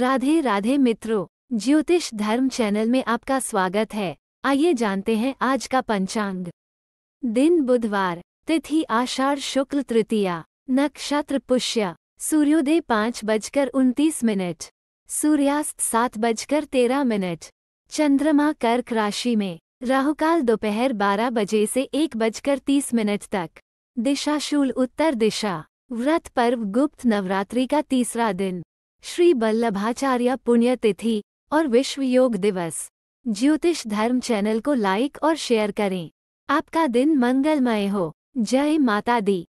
राधे राधे मित्रों ज्योतिष धर्म चैनल में आपका स्वागत है आइए जानते हैं आज का पंचांग दिन बुधवार तिथि आषाढ़ शुक्ल तृतीया नक्षत्र पुष्य सूर्योदय पाँच बजकर उनतीस मिनट सूर्यास्त सात बजकर तेरह मिनट चंद्रमा कर्क राशि में राहुकाल दोपहर बारह बजे से एक बजकर तीस मिनट तक दिशाशूल उत्तर दिशा व्रत पर्व गुप्त नवरात्रि का तीसरा दिन श्री बल्लभाचार्य पुण्यतिथि और विश्व योग दिवस ज्योतिष धर्म चैनल को लाइक और शेयर करें आपका दिन मंगलमय हो जय माता दी